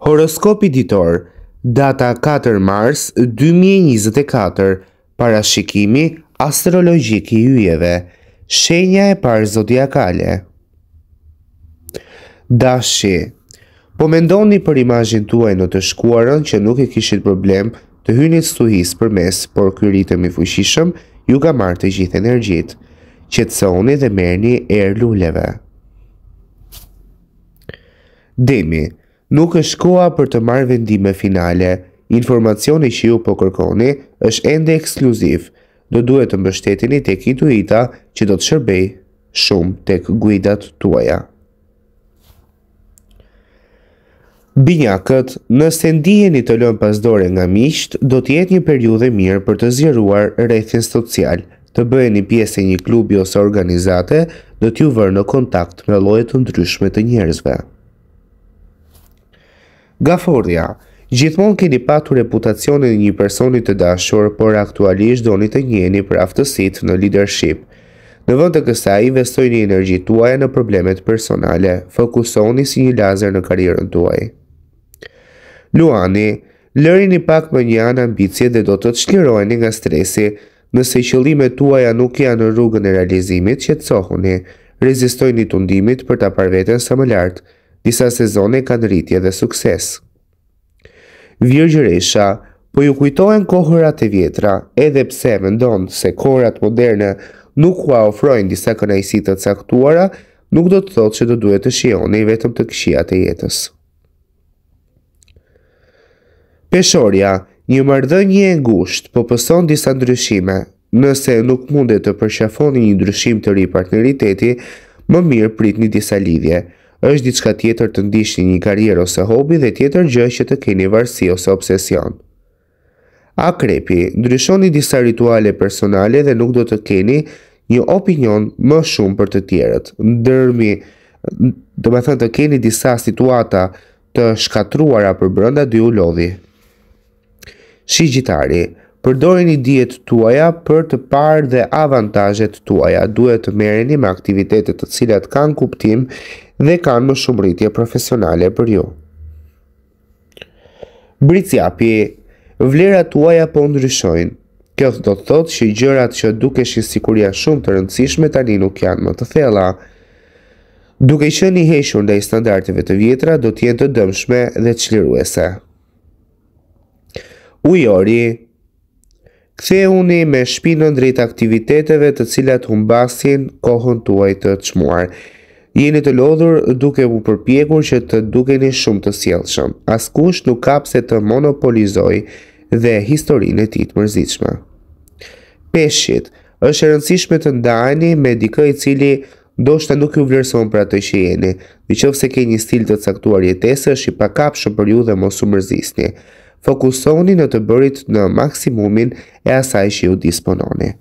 Horoskopi ditor, data 4 mars 2024, parashikimi astrologjik i yjeve, shenja e parë zodiakale. Dashi, po mendoni për imazhin tuaj në të shkuarën që nuk e kishit problem të hynit stuhis përmes, por ky ritëm i fuqishëm ju ka marrë të gjithë energjitë. Qetësoni dhe merrni erë luleve. Demi, nuk është koha për të marrë vendime finale. Informacioni që ju po kërkoni është ende ekskluziv. Do duhet të mbështeteni tek Intuita që do të shërbej shumë tek guidat tuaja. Binjakët, nëse ndiheni të lënë pasdore nga miqt, do të jetë një periudhë mirë për të zgjeruar rrethin social. Të bëheni pjesë e një klubi ose organizate do t'ju vërë në kontakt me lloje të ndryshme të njerëzve. Gafordja, gjithmonë keni patu reputacionin një personit të dashur, por aktualisht do një të njeni për aftësit në leadership. Në vënd të kësa, investoj një energji tuaj në problemet personale, fokusoni si një lazer në karirën tuaj. Luani, lëri një pak më një anë ambicje dhe do të të shlirojni nga stresi, nëse qëllime tuaja nuk janë në rrugën e realizimit që të cohuni, rezistoj një tundimit për të parveten së më lartë, disa sezone kanë dritje dhe sukses. Virgjëresha, po ju kujtojnë kohërat e vjetra, edhe pse më ndonë se kohërat moderne nuk ku a ofrojnë disa kënajësit të caktuara, nuk do të thotë që do duhet të shionë i vetëm të këshiat të jetës. Peshorja, një mërdhë një e ngusht, po pëson disa ndryshime, nëse nuk mundet të përshafoni një ndryshim të ri partneriteti, më mirë prit një disa lidhje, është diçka tjetër të ndishtë një karjerë ose hobi dhe tjetër gjë që të keni varsi ose obsesion. A krepi, ndryshoni disa rituale personale dhe nuk do të keni një opinion më shumë për të tjerët. Ndërmi, do me thënë të keni disa situata të shkatruara për brënda dy u lodhi. Shigjitari, Përdojnë dijet tuaja për të parë dhe avantajet tuaja, duhet të merreni me aktivitetet të cilat kanë kuptim dhe kanë më shumë rritje profesionale për ju. Bricjapi vlerat tuaja po ndryshojnë. Kjo do të thotë që i gjërat që duke shi sikuria shumë të rëndësishme tani nuk janë më të thela. Duke që një heshur dhe i standartive të vjetra, do tjenë të dëmshme dhe çliruese. Ujori, uni me shpinën drejt aktiviteteve të cilat humbasin kohën tuaj të çmuar. Jeni të lodhur duke u përpjekur që të dukeni shumë të sjellshëm. Askush nuk kapse të monopolizoj dhe historinë e tij të mërzitshme. Peshqit, është e rëndësishme të ndaheni me dikë i cili ndoshta nuk ju vlerëson për atë që jeni. Nëse ke një stil të caktuar jetese, është i pakapshëm për ju dhe mos mërzisni fokusoni në të bërit në maksimumin e asaj që ju dispononi.